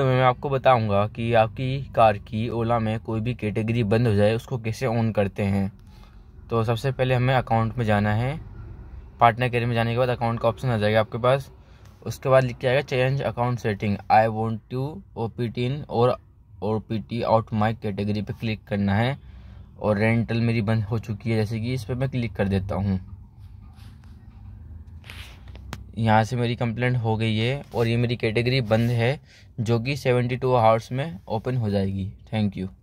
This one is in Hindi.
तो मैं आपको बताऊंगा कि आपकी कार की ओला में कोई भी कैटेगरी बंद हो जाए उसको कैसे ऑन करते हैं तो सबसे पहले हमें अकाउंट में जाना है पार्टनर कैरियर में जाने के बाद अकाउंट का ऑप्शन आ जाएगा आपके पास उसके बाद लिख के आएगा change account setting I want to O P T in और O P T out my category पर क्लिक करना है और रेंटल मेरी बंद हो चुकी है जैसे कि इस पर मैं क्लिक कर देता हूँ यहाँ से मेरी कंप्लेंट हो गई है और ये मेरी कैटेगरी बंद है जो कि सेवेंटी टू आवर्स में ओपन हो जाएगी थैंक यू